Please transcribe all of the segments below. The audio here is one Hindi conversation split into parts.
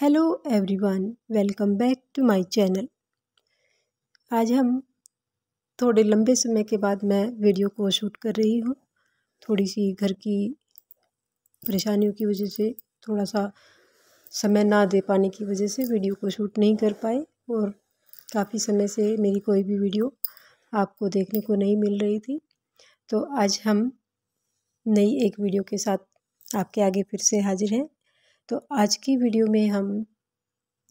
hello everyone welcome back to my channel आज हम थोड़े लंबे समय के बाद मैं वीडियो को शूट कर रही हूँ थोड़ी सी घर की परेशानियों की वजह से थोड़ा सा समय ना दे पाने की वजह से वीडियो को शूट नहीं कर पाए और काफ़ी समय से मेरी कोई भी वीडियो आपको देखने को नहीं मिल रही थी तो आज हम नई एक वीडियो के साथ आपके आगे फिर से हाजिर हैं तो आज की वीडियो में हम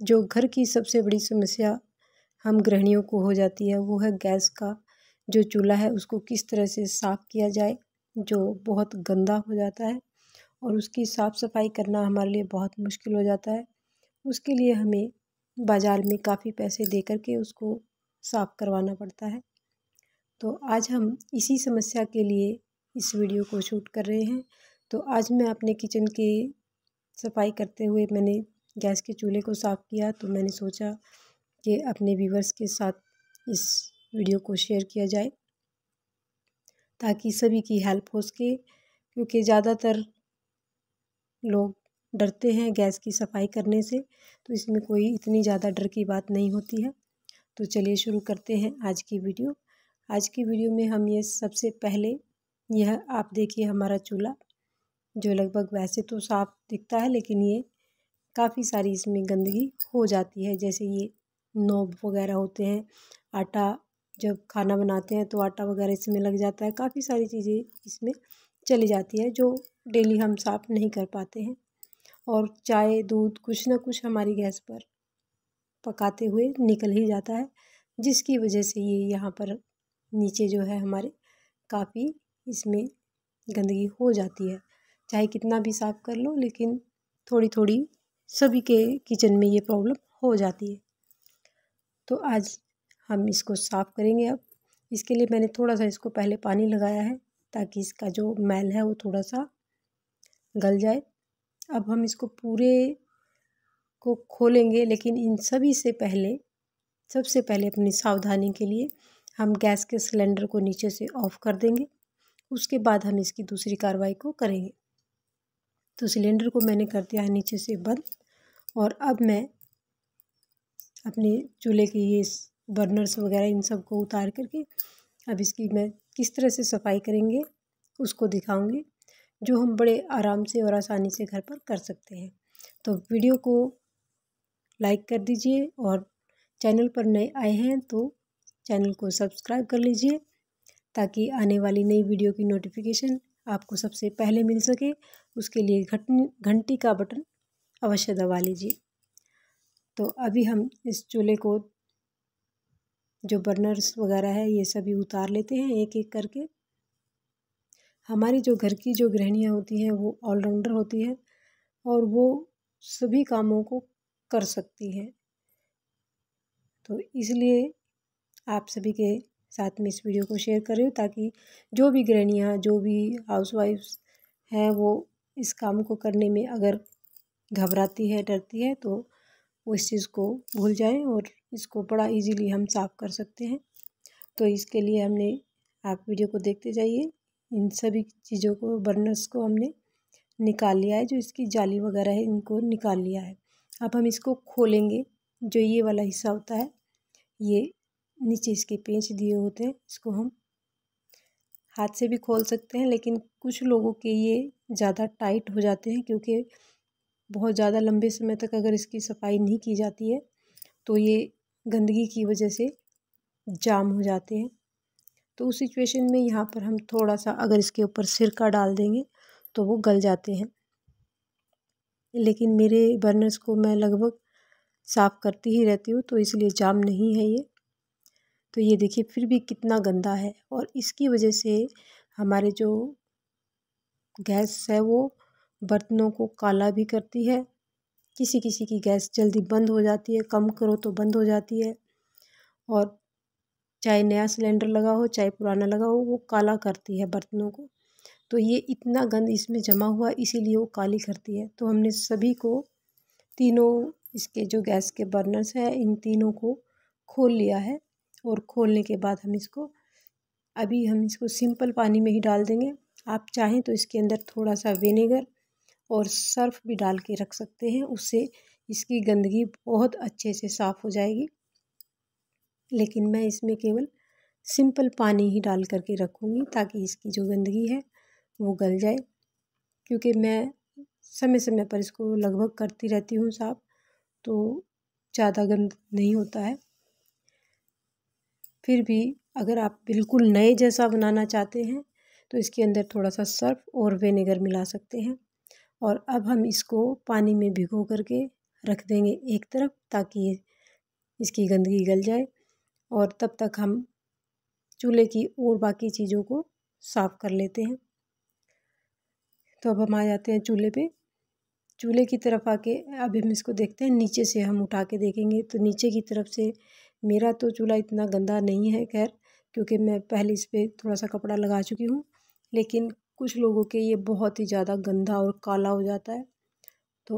जो घर की सबसे बड़ी समस्या हम गृहणियों को हो जाती है वो है गैस का जो चूल्हा है उसको किस तरह से साफ़ किया जाए जो बहुत गंदा हो जाता है और उसकी साफ़ सफाई करना हमारे लिए बहुत मुश्किल हो जाता है उसके लिए हमें बाज़ार में काफ़ी पैसे दे कर के उसको साफ़ करवाना पड़ता है तो आज हम इसी समस्या के लिए इस वीडियो को शूट कर रहे हैं तो आज मैं अपने किचन के सफाई करते हुए मैंने गैस के चूल्हे को साफ़ किया तो मैंने सोचा कि अपने व्यूवर्स के साथ इस वीडियो को शेयर किया जाए ताकि सभी की हेल्प हो सके क्योंकि ज़्यादातर लोग डरते हैं गैस की सफाई करने से तो इसमें कोई इतनी ज़्यादा डर की बात नहीं होती है तो चलिए शुरू करते हैं आज की वीडियो आज की वीडियो में हम ये सबसे पहले यह आप देखिए हमारा चूल्हा जो लगभग वैसे तो साफ दिखता है लेकिन ये काफ़ी सारी इसमें गंदगी हो जाती है जैसे ये नोब वगैरह होते हैं आटा जब खाना बनाते हैं तो आटा वगैरह इसमें लग जाता है काफ़ी सारी चीज़ें इसमें चली जाती है जो डेली हम साफ नहीं कर पाते हैं और चाय दूध कुछ ना कुछ हमारी गैस पर पकाते हुए निकल ही जाता है जिसकी वजह से ये यहाँ पर नीचे जो है हमारे काफ़ी इसमें गंदगी हो जाती है चाहे कितना भी साफ़ कर लो लेकिन थोड़ी थोड़ी सभी के किचन में ये प्रॉब्लम हो जाती है तो आज हम इसको साफ़ करेंगे अब इसके लिए मैंने थोड़ा सा इसको पहले पानी लगाया है ताकि इसका जो मैल है वो थोड़ा सा गल जाए अब हम इसको पूरे को खोलेंगे लेकिन इन सभी से पहले सबसे पहले अपनी सावधानी के लिए हम गैस के सिलेंडर को नीचे से ऑफ़ कर देंगे उसके बाद हम इसकी दूसरी कार्रवाई को करेंगे तो सिलेंडर को मैंने कर दिया है नीचे से बंद और अब मैं अपने चूल्हे के ये बर्नर्स वगैरह इन सब को उतार करके अब इसकी मैं किस तरह से सफाई करेंगे उसको दिखाऊंगी जो हम बड़े आराम से और आसानी से घर पर कर सकते हैं तो वीडियो को लाइक कर दीजिए और चैनल पर नए आए हैं तो चैनल को सब्सक्राइब कर लीजिए ताकि आने वाली नई वीडियो की नोटिफिकेशन आपको सबसे पहले मिल सके उसके लिए घटनी घंटी का बटन अवश्य दबा लीजिए तो अभी हम इस चूल्हे को जो बर्नर्स वगैरह है ये सभी उतार लेते हैं एक एक करके हमारी जो घर की जो गृहणियाँ होती हैं वो ऑलराउंडर होती है और वो सभी कामों को कर सकती हैं तो इसलिए आप सभी के साथ में इस वीडियो को शेयर करें ताकि जो भी गृहणियाँ जो भी हाउस हैं वो इस काम को करने में अगर घबराती है डरती है तो वो इस चीज़ को भूल जाएं और इसको बड़ा इजीली हम साफ़ कर सकते हैं तो इसके लिए हमने आप वीडियो को देखते जाइए इन सभी चीज़ों को बर्नर्स को हमने निकाल लिया है जो इसकी जाली वगैरह है इनको निकाल लिया है अब हम इसको खोलेंगे जो ये वाला हिस्सा होता है ये नीचे इसके पेंच दिए होते हैं इसको हम हाथ से भी खोल सकते हैं लेकिन कुछ लोगों के ये ज़्यादा टाइट हो जाते हैं क्योंकि बहुत ज़्यादा लंबे समय तक अगर इसकी सफाई नहीं की जाती है तो ये गंदगी की वजह से जाम हो जाते हैं तो उस सिचुएशन में यहाँ पर हम थोड़ा सा अगर इसके ऊपर सिरका डाल देंगे तो वो गल जाते हैं लेकिन मेरे बर्नर्स को मैं लगभग साफ़ करती ही रहती हूँ तो इसलिए जाम नहीं है ये तो ये देखिए फिर भी कितना गंदा है और इसकी वजह से हमारे जो गैस है वो बर्तनों को काला भी करती है किसी किसी की गैस जल्दी बंद हो जाती है कम करो तो बंद हो जाती है और चाहे नया सिलेंडर लगा हो चाहे पुराना लगा हो वो काला करती है बर्तनों को तो ये इतना गंद इसमें जमा हुआ इसीलिए वो काली करती है तो हमने सभी को तीनों इसके जो गैस के बर्नर्स हैं इन तीनों को खोल लिया है और खोलने के बाद हम इसको अभी हम इसको सिंपल पानी में ही डाल देंगे आप चाहें तो इसके अंदर थोड़ा सा विनेगर और सर्फ भी डाल के रख सकते हैं उससे इसकी गंदगी बहुत अच्छे से साफ़ हो जाएगी लेकिन मैं इसमें केवल सिंपल पानी ही डाल करके रखूँगी ताकि इसकी जो गंदगी है वो गल जाए क्योंकि मैं समय समय पर इसको लगभग करती रहती हूँ साफ तो ज़्यादा गंद नहीं होता है फिर भी अगर आप बिल्कुल नए जैसा बनाना चाहते हैं तो इसके अंदर थोड़ा सा सर्फ और विनेगर मिला सकते हैं और अब हम इसको पानी में भिगो करके रख देंगे एक तरफ ताकि इसकी गंदगी गल जाए और तब तक हम चूल्हे की और बाकी चीज़ों को साफ़ कर लेते हैं तो अब हम आ जाते हैं चूल्हे पे चूल्हे की तरफ आके अब हम इसको देखते हैं नीचे से हम उठा के देखेंगे तो नीचे की तरफ से मेरा तो चूल्हा इतना गंदा नहीं है खैर क्योंकि मैं पहले इस पर थोड़ा सा कपड़ा लगा चुकी हूँ लेकिन कुछ लोगों के ये बहुत ही ज़्यादा गंदा और काला हो जाता है तो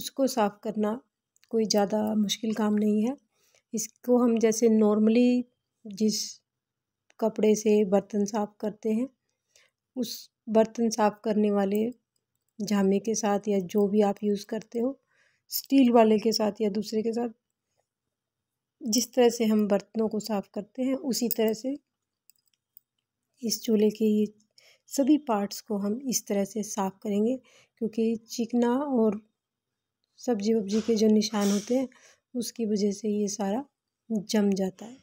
उसको साफ़ करना कोई ज़्यादा मुश्किल काम नहीं है इसको हम जैसे नॉर्मली जिस कपड़े से बर्तन साफ़ करते हैं उस बर्तन साफ़ करने वाले झामे के साथ या जो भी आप यूज़ करते हो स्टील वाले के साथ या दूसरे के साथ जिस तरह से हम बर्तनों को साफ़ करते हैं उसी तरह से इस चूल्हे के ये सभी पार्ट्स को हम इस तरह से साफ़ करेंगे क्योंकि चिकना और सब्जी वब्जी के जो निशान होते हैं उसकी वजह से ये सारा जम जाता है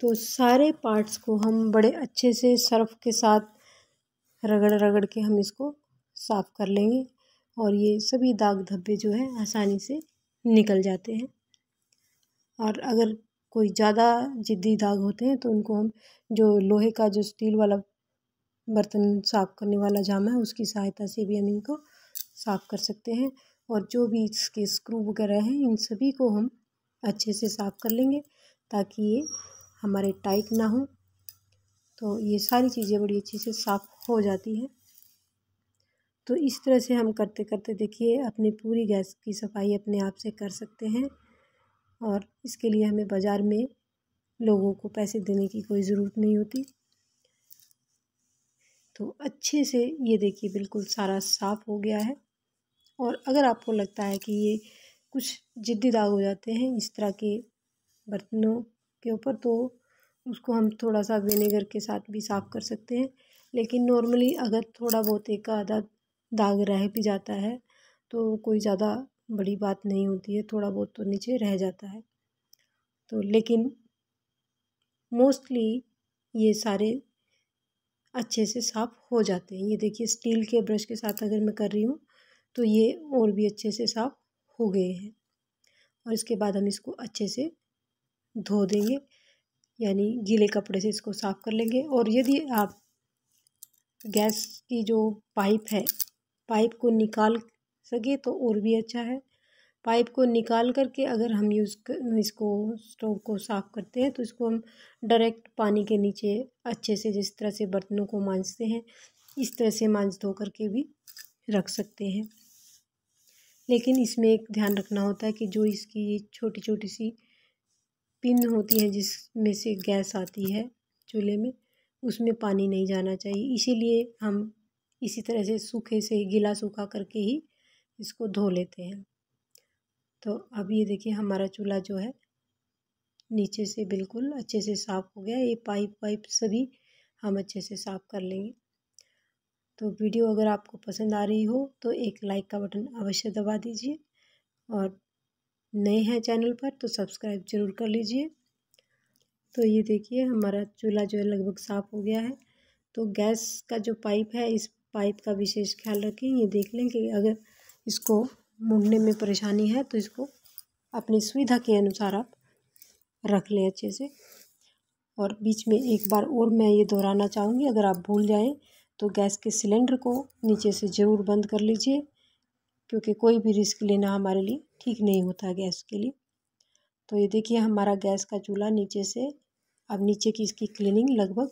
तो सारे पार्ट्स को हम बड़े अच्छे से सर्फ के साथ रगड़ रगड़ के हम इसको साफ़ कर लेंगे और ये सभी दाग धब्बे जो हैं आसानी से निकल जाते हैं और अगर कोई ज़्यादा ज़िद्दी दाग होते हैं तो उनको हम जो लोहे का जो स्टील वाला बर्तन साफ़ करने वाला जामा है उसकी सहायता से भी हम इनको साफ़ कर सकते हैं और जो भी इसके स्क्रू वगैरह हैं इन सभी को हम अच्छे से साफ़ कर लेंगे ताकि ये हमारे टाइट ना हो तो ये सारी चीज़ें बड़ी अच्छे से साफ़ हो जाती हैं तो इस तरह से हम करते करते देखिए अपनी पूरी गैस की सफाई अपने आप से कर सकते हैं और इसके लिए हमें बाज़ार में लोगों को पैसे देने की कोई ज़रूरत नहीं होती तो अच्छे से ये देखिए बिल्कुल सारा साफ़ हो गया है और अगर आपको लगता है कि ये कुछ ज़िद्दी दाग हो जाते हैं इस तरह के बर्तनों के ऊपर तो उसको हम थोड़ा सा विनेगर के साथ भी साफ़ कर सकते हैं लेकिन नॉर्मली अगर थोड़ा बहुत एक आधा दाग रह भी जाता है तो कोई ज़्यादा बड़ी बात नहीं होती है थोड़ा बहुत तो नीचे रह जाता है तो लेकिन मोस्टली ये सारे अच्छे से साफ़ हो जाते हैं ये देखिए स्टील के ब्रश के साथ अगर मैं कर रही हूँ तो ये और भी अच्छे से साफ़ हो गए हैं और इसके बाद हम इसको अच्छे से धो देंगे यानी गीले कपड़े से इसको साफ़ कर लेंगे और यदि आप गैस की जो पाइप है पाइप को निकाल सके तो और भी अच्छा है पाइप को निकाल करके अगर हम यूज़ कर इसको स्टोव को साफ़ करते हैं तो इसको हम डायरेक्ट पानी के नीचे अच्छे से जिस तरह से बर्तनों को मांजते हैं इस तरह से मांझ धो करके भी रख सकते हैं लेकिन इसमें एक ध्यान रखना होता है कि जो इसकी छोटी छोटी सी पिन होती है जिसमें से गैस आती है चूल्हे में उसमें पानी नहीं जाना चाहिए इसीलिए हम इसी तरह से सूखे से गीला सूखा करके ही इसको धो लेते हैं तो अब ये देखिए हमारा चूल्हा जो है नीचे से बिल्कुल अच्छे से साफ़ हो गया ये पाइप वाइप सभी हम अच्छे से साफ़ कर लेंगे तो वीडियो अगर आपको पसंद आ रही हो तो एक लाइक का बटन अवश्य दबा दीजिए और नए हैं चैनल पर तो सब्सक्राइब जरूर कर लीजिए तो ये देखिए हमारा चूल्हा जो है लगभग साफ़ हो गया है तो गैस का जो पाइप है इस पाइप का विशेष ख्याल रखें ये देख लें कि अगर इसको मुड़ने में परेशानी है तो इसको अपनी सुविधा के अनुसार आप रख लें अच्छे से और बीच में एक बार और मैं ये दोहराना चाहूँगी अगर आप भूल जाएँ तो गैस के सिलेंडर को नीचे से ज़रूर बंद कर लीजिए क्योंकि कोई भी रिस्क लेना हमारे लिए ठीक नहीं होता गैस के लिए तो ये देखिए हमारा गैस का चूल्हा नीचे से अब नीचे की इसकी क्लीनिंग लगभग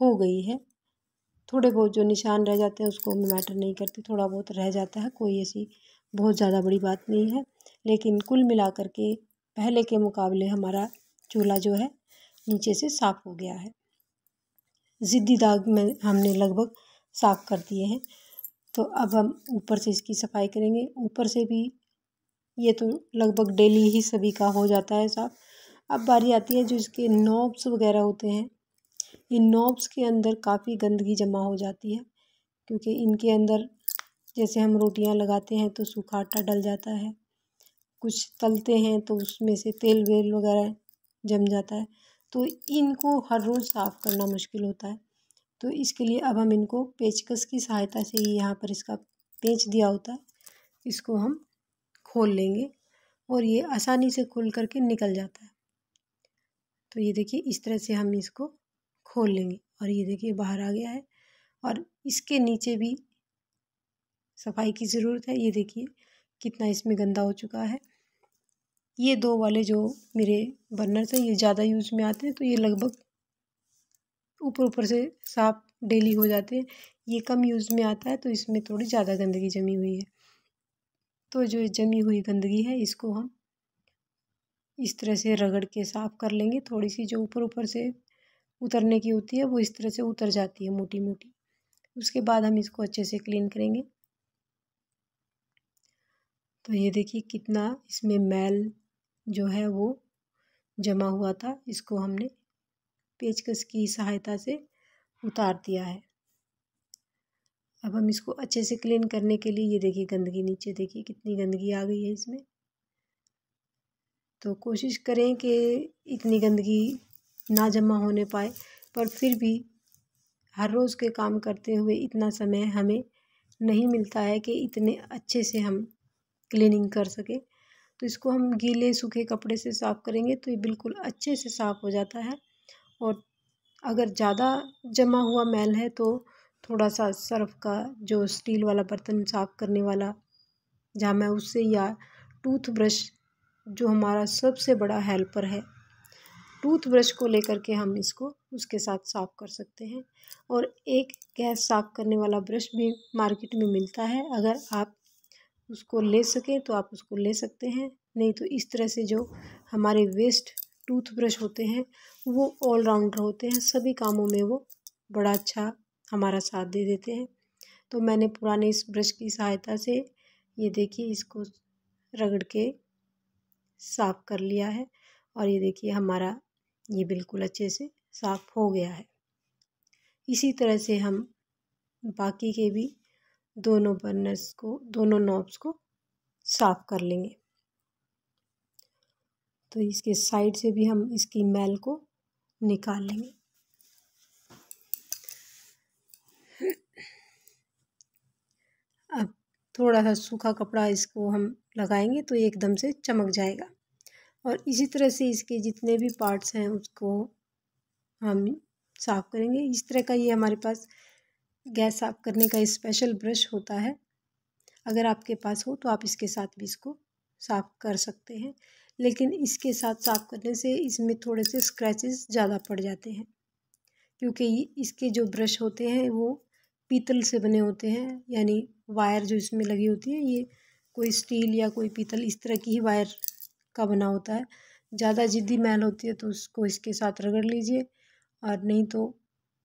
हो गई है थोड़े बहुत जो निशान रह जाते हैं उसको मैं मैटर नहीं करती थोड़ा बहुत रह जाता है कोई ऐसी बहुत ज़्यादा बड़ी बात नहीं है लेकिन कुल मिलाकर के पहले के मुकाबले हमारा चूल्हा जो है नीचे से साफ़ हो गया है ज़िद्दी दाग में हमने लगभग साफ़ कर दिए हैं तो अब हम ऊपर से इसकी सफाई करेंगे ऊपर से भी ये तो लगभग डेली ही सभी का हो जाता है साफ अब बारी आती है जो इसके नॉब्स वगैरह होते हैं इन नॉब्स के अंदर काफ़ी गंदगी जमा हो जाती है क्योंकि इनके अंदर जैसे हम रोटियां लगाते हैं तो सूखा आटा डल जाता है कुछ तलते हैं तो उसमें से तेल वेल वगैरह जम जाता है तो इनको हर रोज़ साफ़ करना मुश्किल होता है तो इसके लिए अब हम इनको पेचकस की सहायता से ही यहाँ पर इसका पेच दिया होता है इसको हम खोल लेंगे और ये आसानी से खुल करके निकल जाता है तो ये देखिए इस तरह से हम इसको खोल लेंगे और ये देखिए बाहर आ गया है और इसके नीचे भी सफाई की ज़रूरत है ये देखिए कितना इसमें गंदा हो चुका है ये दो वाले जो मेरे बर्नर थे ये ज़्यादा यूज़ में आते हैं तो ये लगभग ऊपर ऊपर से साफ डेली हो जाते हैं ये कम यूज़ में आता है तो इसमें थोड़ी ज़्यादा गंदगी जमी हुई है तो जो जमी हुई गंदगी है इसको हम इस तरह से रगड़ के साफ़ कर लेंगे थोड़ी सी जो ऊपर ऊपर से उतरने की होती है वो इस तरह से उतर जाती है मोटी मोटी उसके बाद हम इसको अच्छे से क्लीन करेंगे तो ये देखिए कितना इसमें मैल जो है वो जमा हुआ था इसको हमने पेचकस की सहायता से उतार दिया है अब हम इसको अच्छे से क्लीन करने के लिए ये देखिए गंदगी नीचे देखिए कितनी गंदगी आ गई है इसमें तो कोशिश करें कि इतनी गंदगी ना जमा होने पाए पर फिर भी हर रोज़ के काम करते हुए इतना समय हमें नहीं मिलता है कि इतने अच्छे से हम क्लीनिंग कर सकें तो इसको हम गीले सूखे कपड़े से साफ़ करेंगे तो ये बिल्कुल अच्छे से साफ़ हो जाता है और अगर ज़्यादा जमा हुआ मैल है तो थोड़ा सा सर्फ का जो स्टील वाला बर्तन साफ़ करने वाला जहाँ मैं उससे या टूथब्रश जो हमारा सबसे बड़ा हेल्पर है टूथब्रश को लेकर के हम इसको उसके साथ साफ़ कर सकते हैं और एक गैस साफ़ करने वाला ब्रश भी मार्केट में मिलता है अगर आप उसको ले सकें तो आप उसको ले सकते हैं नहीं तो इस तरह से जो हमारे वेस्ट टूथब्रश होते हैं वो ऑलराउंडर होते हैं सभी कामों में वो बड़ा अच्छा हमारा साथ दे देते हैं तो मैंने पुराने इस ब्रश की सहायता से ये देखिए इसको रगड़ के साफ़ कर लिया है और ये देखिए हमारा ये बिल्कुल अच्छे से साफ़ हो गया है इसी तरह से हम बाकी के भी दोनों बर्नर्स को दोनों नॉब्स को साफ़ कर लेंगे तो इसके साइड से भी हम इसकी मैल को निकाल लेंगे अब थोड़ा सा सूखा कपड़ा इसको हम लगाएंगे तो एकदम से चमक जाएगा और इसी तरह से इसके जितने भी पार्ट्स हैं उसको हम साफ़ करेंगे इस तरह का ये हमारे पास गैस साफ़ करने का स्पेशल ब्रश होता है अगर आपके पास हो तो आप इसके साथ भी इसको साफ़ कर सकते हैं लेकिन इसके साथ साफ़ करने से इसमें थोड़े से स्क्रैचेस ज़्यादा पड़ जाते हैं क्योंकि इसके जो ब्रश होते हैं वो पीतल से बने होते हैं यानी वायर जो इसमें लगी होती है ये कोई स्टील या कोई पीतल इस तरह की ही वायर का बना होता है ज़्यादा ज़िद्दी मैल होती है तो उसको इसके साथ रगड़ लीजिए और नहीं तो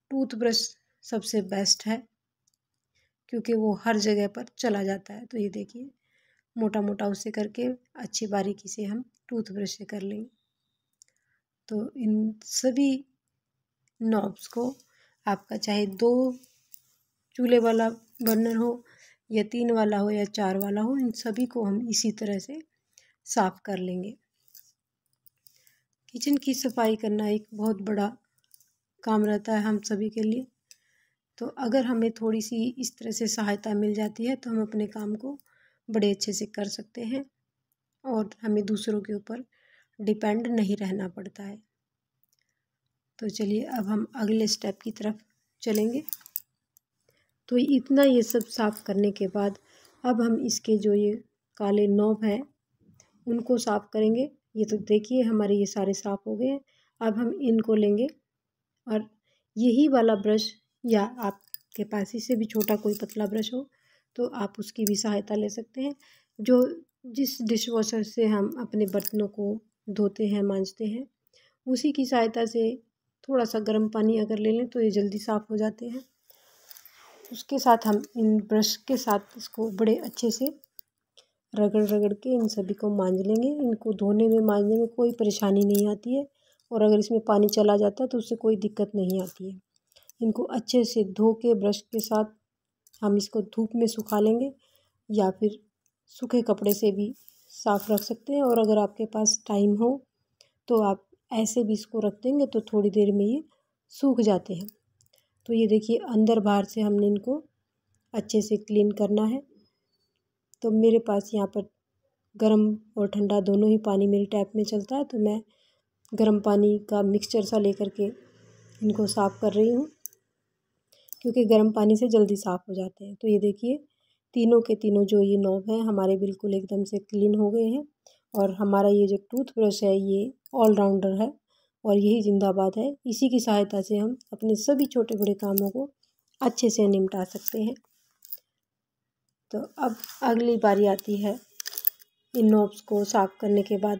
टूथब्रश सबसे बेस्ट है क्योंकि वो हर जगह पर चला जाता है तो ये देखिए मोटा मोटा उसे करके अच्छी बारीकी से हम टूथब्रश से कर लेंगे तो इन सभी नॉब्स को आपका चाहे दो चूल्हे वाला बर्नर हो या तीन वाला हो या चार वाला हो इन सभी को हम इसी तरह से साफ़ कर लेंगे किचन की सफाई करना एक बहुत बड़ा काम रहता है हम सभी के लिए तो अगर हमें थोड़ी सी इस तरह से सहायता मिल जाती है तो हम अपने काम को बड़े अच्छे से कर सकते हैं और हमें दूसरों के ऊपर डिपेंड नहीं रहना पड़ता है तो चलिए अब हम अगले स्टेप की तरफ चलेंगे तो इतना ये सब साफ़ करने के बाद अब हम इसके जो ये काले नोब हैं उनको साफ़ करेंगे ये तो देखिए हमारे ये सारे साफ़ हो गए हैं अब हम इनको लेंगे और यही वाला ब्रश या आपके पास इससे भी छोटा कोई पतला ब्रश हो तो आप उसकी भी सहायता ले सकते हैं जो जिस डिश वॉशर से हम अपने बर्तनों को धोते हैं मांजते हैं उसी की सहायता से थोड़ा सा गर्म पानी अगर ले लें तो ये जल्दी साफ़ हो जाते हैं उसके साथ हम इन ब्रश के साथ इसको बड़े अच्छे से रगड़ रगड़ के इन सभी को मांझ लेंगे इनको धोने में मांजने में कोई परेशानी नहीं आती है और अगर इसमें पानी चला जाता है तो उससे कोई दिक्कत नहीं आती है इनको अच्छे से धो के ब्रश के साथ हम इसको धूप में सुखा लेंगे या फिर सूखे कपड़े से भी साफ़ रख सकते हैं और अगर आपके पास टाइम हो तो आप ऐसे भी इसको रख देंगे तो थोड़ी देर में ये सूख जाते हैं तो ये देखिए अंदर बाहर से हमने इनको अच्छे से क्लीन करना है तो मेरे पास यहाँ पर गर्म और ठंडा दोनों ही पानी मेरे टैप में चलता है तो मैं गर्म पानी का मिक्सचर सा लेकर के इनको साफ़ कर रही हूँ क्योंकि गर्म पानी से जल्दी साफ़ हो जाते हैं तो ये देखिए तीनों के तीनों जो ये नॉब हैं हमारे बिल्कुल एकदम से क्लीन हो गए हैं और हमारा ये जो टूथब्रश है ये ऑलराउंडर है और यही जिंदाबाद है इसी की सहायता से हम अपने सभी छोटे बड़े कामों को अच्छे से निपटा सकते हैं तो अब अगली बारी आती है इन नोब्स को साफ़ करने के बाद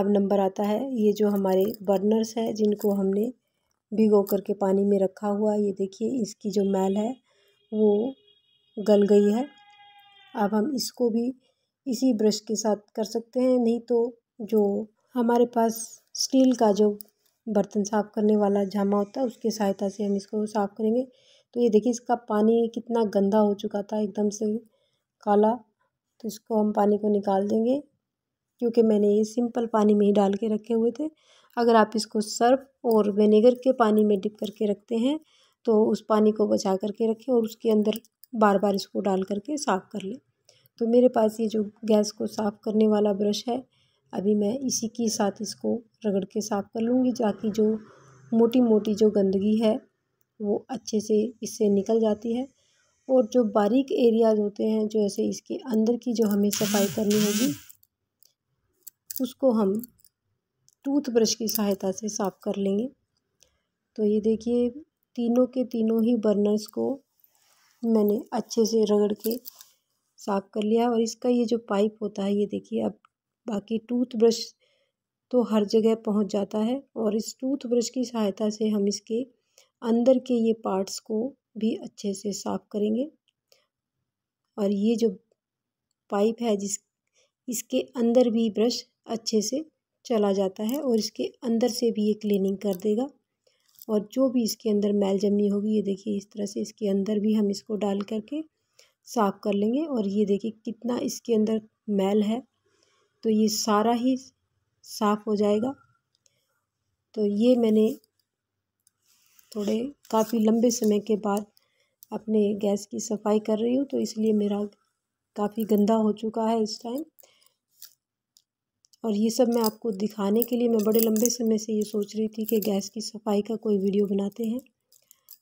अब नंबर आता है ये जो हमारे बर्नर्स है जिनको हमने भिगो करके पानी में रखा हुआ ये देखिए इसकी जो मैल है वो गल गई है अब हम इसको भी इसी ब्रश के साथ कर सकते हैं नहीं तो जो हमारे पास स्टील का जो बर्तन साफ़ करने वाला झामा होता है उसकी सहायता से हम इसको साफ़ करेंगे तो ये देखिए इसका पानी कितना गंदा हो चुका था एकदम से काला तो इसको हम पानी को निकाल देंगे क्योंकि मैंने ये सिंपल पानी में ही डाल के रखे हुए थे अगर आप इसको सर्फ और विनेगर के पानी में डिप करके रखते हैं तो उस पानी को बचा करके रखें और उसके अंदर बार बार इसको डाल करके साफ़ कर लें तो मेरे पास ये जो गैस को साफ़ करने वाला ब्रश है अभी मैं इसी के साथ इसको रगड़ के साफ़ कर लूँगी ताकि जो मोटी मोटी जो गंदगी है वो अच्छे से इससे निकल जाती है और जो बारीक एरियाज होते हैं जो ऐसे इसके अंदर की जो हमें सफाई करनी होगी उसको हम टूथब्रश की सहायता से साफ़ कर लेंगे तो ये देखिए तीनों के तीनों ही बर्नर्स को मैंने अच्छे से रगड़ के साफ़ कर लिया और इसका ये जो पाइप होता है ये देखिए अब बाकी टूथब्रश तो हर जगह पहुंच जाता है और इस टूथब्रश की सहायता से हम इसके अंदर के ये पार्ट्स को भी अच्छे से साफ़ करेंगे और ये जो पाइप है जिस इसके अंदर भी ब्रश अच्छे से चला जाता है और इसके अंदर से भी ये क्लीनिंग कर देगा और जो भी इसके अंदर मैल जमी होगी ये देखिए इस तरह से इसके अंदर भी हम इसको डाल करके साफ़ कर लेंगे और ये देखिए कितना इसके अंदर मैल है तो ये सारा ही साफ़ हो जाएगा तो ये मैंने थोड़े काफ़ी लंबे समय के बाद अपने गैस की सफाई कर रही हूँ तो इसलिए मेरा काफ़ी गंदा हो चुका है इस टाइम और ये सब मैं आपको दिखाने के लिए मैं बड़े लंबे समय से ये सोच रही थी कि गैस की सफाई का कोई वीडियो बनाते हैं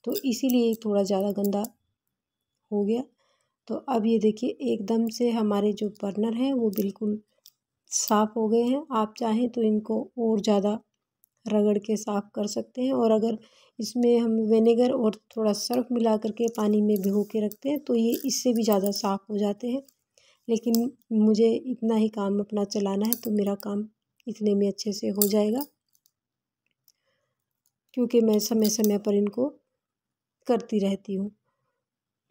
तो इसीलिए थोड़ा ज़्यादा गंदा हो गया तो अब ये देखिए एकदम से हमारे जो बर्नर हैं वो बिल्कुल साफ़ हो गए हैं आप चाहें तो इनको और ज़्यादा रगड़ के साफ़ कर सकते हैं और अगर इसमें हम विनेगर और थोड़ा सर्फ़ मिला करके पानी में भिगो के रखते हैं तो ये इससे भी ज़्यादा साफ़ हो जाते हैं लेकिन मुझे इतना ही काम अपना चलाना है तो मेरा काम इतने में अच्छे से हो जाएगा क्योंकि मैं समय समय पर इनको करती रहती हूँ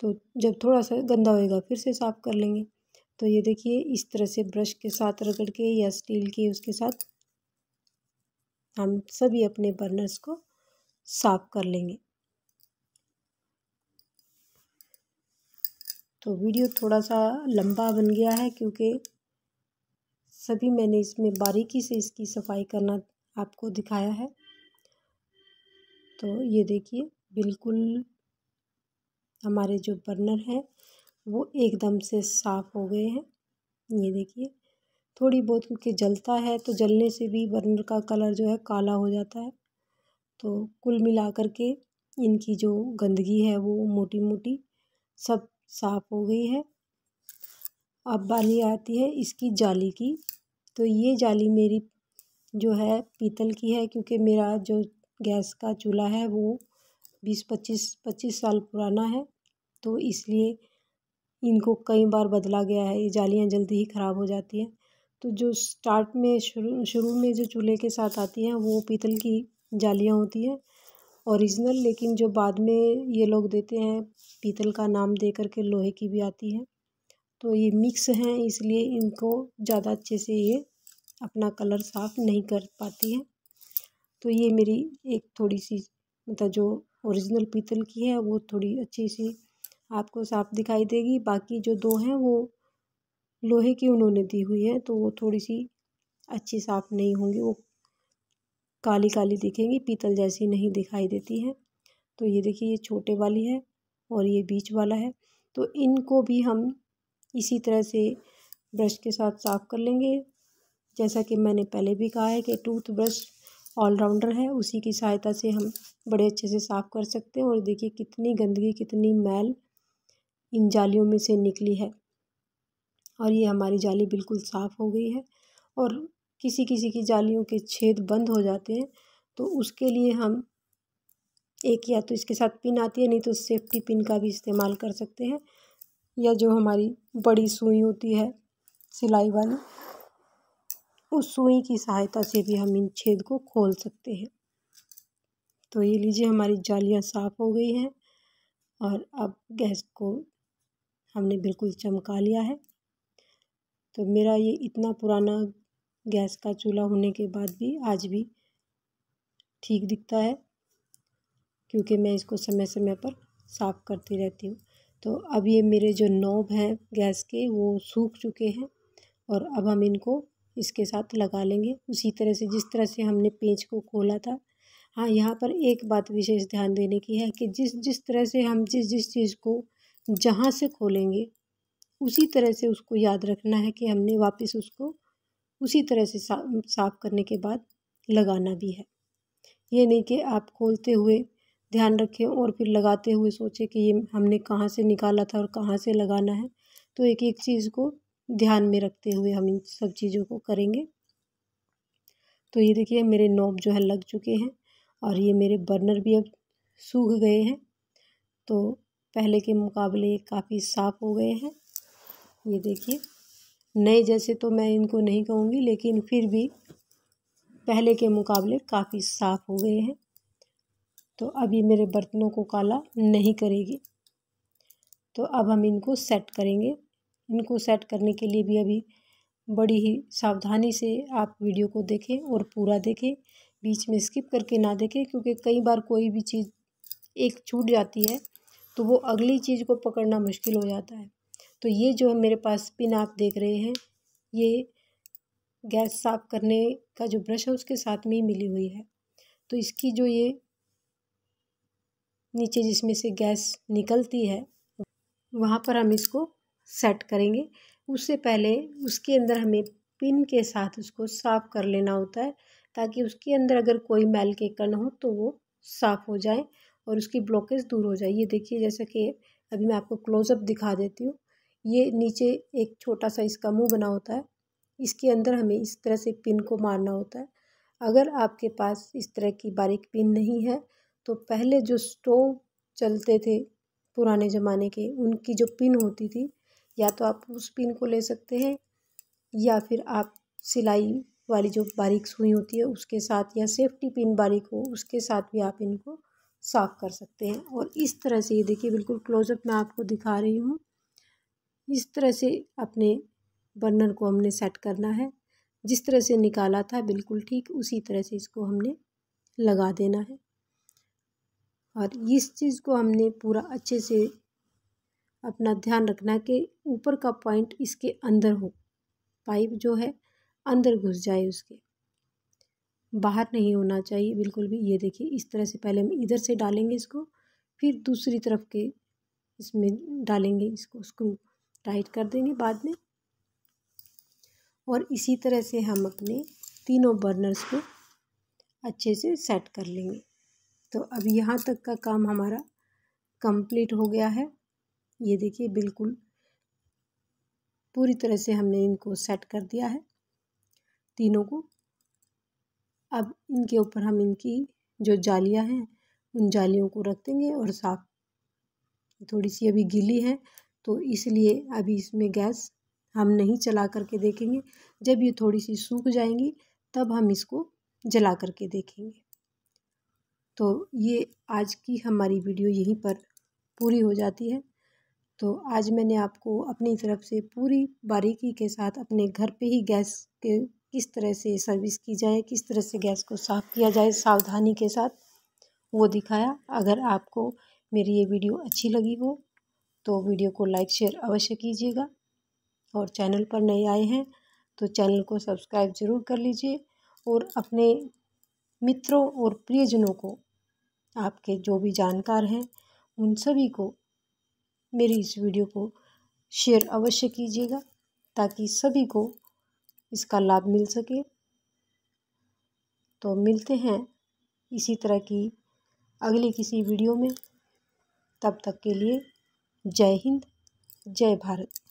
तो जब थोड़ा सा गंदा होएगा फिर से साफ़ कर लेंगे तो ये देखिए इस तरह से ब्रश के साथ रगड़ के या स्टील के उसके साथ हम सभी अपने बर्नर्स को साफ कर लेंगे तो वीडियो थोड़ा सा लंबा बन गया है क्योंकि सभी मैंने इसमें बारीकी से इसकी सफाई करना आपको दिखाया है तो ये देखिए बिल्कुल हमारे जो बर्नर हैं वो एकदम से साफ़ हो गए हैं ये देखिए थोड़ी बहुत क्योंकि जलता है तो जलने से भी बर्नर का कलर जो है काला हो जाता है तो कुल मिला कर के इनकी जो गंदगी है वो मोटी मोटी सब साफ़ हो गई है अब बाली आती है इसकी जाली की तो ये जाली मेरी जो है पीतल की है क्योंकि मेरा जो गैस का चूल्हा है वो बीस पच्चीस पच्चीस साल पुराना है तो इसलिए इनको कई बार बदला गया है ये जालियाँ जल्दी ही ख़राब हो जाती हैं तो जो स्टार्ट में शुरू शुरू में जो चूल्हे के साथ आती हैं वो पीतल की जालियाँ होती हैं ओरिजिनल लेकिन जो बाद में ये लोग देते हैं पीतल का नाम दे करके लोहे की भी आती है तो ये मिक्स हैं इसलिए इनको ज़्यादा अच्छे से ये अपना कलर साफ नहीं कर पाती है तो ये मेरी एक थोड़ी सी मतलब जो ओरिजिनल पीतल की है वो थोड़ी अच्छी सी आपको साफ दिखाई देगी बाकी जो दो हैं वो लोहे की उन्होंने दी हुई है तो वो थोड़ी सी अच्छी साफ़ नहीं होंगी वो काली काली दिखेंगी पीतल जैसी नहीं दिखाई देती है तो ये देखिए ये छोटे वाली है और ये बीच वाला है तो इनको भी हम इसी तरह से ब्रश के साथ साफ़ कर लेंगे जैसा कि मैंने पहले भी कहा है कि टूथ ब्रश ऑलराउंडर है उसी की सहायता से हम बड़े अच्छे से साफ़ कर सकते हैं और देखिए कितनी गंदगी कितनी मैल इन जालियों में से निकली है और ये हमारी जाली बिल्कुल साफ़ हो गई है और किसी किसी की जालियों के छेद बंद हो जाते हैं तो उसके लिए हम एक या तो इसके साथ पिन आती है नहीं तो सेफ्टी पिन का भी इस्तेमाल कर सकते हैं या जो हमारी बड़ी सुई होती है सिलाई वाली उस सुई की सहायता से भी हम इन छेद को खोल सकते हैं तो ये लीजिए हमारी जालियां साफ़ हो गई हैं और अब गैस को हमने बिल्कुल चमका लिया है तो मेरा ये इतना पुराना गैस का चूल्हा होने के बाद भी आज भी ठीक दिखता है क्योंकि मैं इसको समय समय पर साफ़ करती रहती हूँ तो अब ये मेरे जो नॉब हैं गैस के वो सूख चुके हैं और अब हम इनको इसके साथ लगा लेंगे उसी तरह से जिस तरह से हमने पेंच को खोला था हाँ यहाँ पर एक बात विशेष ध्यान देने की है कि जिस जिस तरह से हम जिस जिस चीज़ को जहाँ से खोलेंगे उसी तरह से उसको याद रखना है कि हमने वापस उसको उसी तरह से सा, साफ करने के बाद लगाना भी है ये नहीं कि आप खोलते हुए ध्यान रखें और फिर लगाते हुए सोचें कि ये हमने कहाँ से निकाला था और कहाँ से लगाना है तो एक एक चीज़ को ध्यान में रखते हुए हम इन सब चीज़ों को करेंगे तो ये देखिए मेरे नोब जो है लग चुके हैं और ये मेरे बर्नर भी अब सूख गए हैं तो पहले के मुकाबले काफ़ी साफ़ हो गए हैं ये देखिए नए जैसे तो मैं इनको नहीं कहूँगी लेकिन फिर भी पहले के मुकाबले काफ़ी साफ़ हो गए हैं तो अब ये मेरे बर्तनों को काला नहीं करेगी तो अब हम इनको सेट करेंगे इनको सेट करने के लिए भी अभी बड़ी ही सावधानी से आप वीडियो को देखें और पूरा देखें बीच में स्किप करके ना देखें क्योंकि कई बार कोई भी चीज़ एक छूट जाती है तो वो अगली चीज़ को पकड़ना मुश्किल हो जाता है तो ये जो मेरे पास पिन आप देख रहे हैं ये गैस साफ़ करने का जो ब्रश है उसके साथ में ही मिली हुई है तो इसकी जो ये नीचे जिसमें से गैस निकलती है वहाँ पर हम इसको सेट करेंगे उससे पहले उसके अंदर हमें पिन के साथ उसको साफ़ कर लेना होता है ताकि उसके अंदर अगर कोई मैल के कण हो तो वो साफ़ हो जाए और उसकी ब्लॉकेज दूर हो जाए ये देखिए जैसा कि अभी मैं आपको क्लोज़अप दिखा देती हूँ ये नीचे एक छोटा सा इसका मुंह बना होता है इसके अंदर हमें इस तरह से पिन को मारना होता है अगर आपके पास इस तरह की बारीक पिन नहीं है तो पहले जो स्टोव चलते थे पुराने ज़माने के उनकी जो पिन होती थी या तो आप उस पिन को ले सकते हैं या फिर आप सिलाई वाली जो बारीक सुई होती है उसके साथ या सेफ्टी पिन बारीक हो उसके साथ भी आप इनको साफ कर सकते हैं और इस तरह से ये देखिए बिल्कुल क्लोजअप मैं आपको दिखा रही हूँ इस तरह से अपने बर्नर को हमने सेट करना है जिस तरह से निकाला था बिल्कुल ठीक उसी तरह से इसको हमने लगा देना है और इस चीज़ को हमने पूरा अच्छे से अपना ध्यान रखना कि ऊपर का पॉइंट इसके अंदर हो पाइप जो है अंदर घुस जाए उसके बाहर नहीं होना चाहिए बिल्कुल भी ये देखिए इस तरह से पहले हम इधर से डालेंगे इसको फिर दूसरी तरफ के इसमें डालेंगे इसको स्क्रू टाइट कर देंगे बाद में और इसी तरह से हम अपने तीनों बर्नर्स को अच्छे से सेट कर लेंगे तो अब यहाँ तक का काम हमारा कंप्लीट हो गया है ये देखिए बिल्कुल पूरी तरह से हमने इनको सेट कर दिया है तीनों को अब इनके ऊपर हम इनकी जो जालियाँ हैं उन जालियों को रख देंगे और साफ थोड़ी सी अभी गीली है तो इसलिए अभी इसमें गैस हम नहीं चला करके देखेंगे जब ये थोड़ी सी सूख जाएंगी तब हम इसको जला करके देखेंगे तो ये आज की हमारी वीडियो यहीं पर पूरी हो जाती है तो आज मैंने आपको अपनी तरफ से पूरी बारीकी के साथ अपने घर पे ही गैस के किस तरह से सर्विस की जाए किस तरह से गैस को साफ़ किया जाए सावधानी के साथ वो दिखाया अगर आपको मेरी ये वीडियो अच्छी लगी हो तो वीडियो को लाइक शेयर अवश्य कीजिएगा और चैनल पर नए आए हैं तो चैनल को सब्सक्राइब ज़रूर कर लीजिए और अपने मित्रों और प्रियजनों को आपके जो भी जानकार हैं उन सभी को मेरी इस वीडियो को शेयर अवश्य कीजिएगा ताकि सभी को इसका लाभ मिल सके तो मिलते हैं इसी तरह की अगली किसी वीडियो में तब तक के लिए जय हिंद जय भारत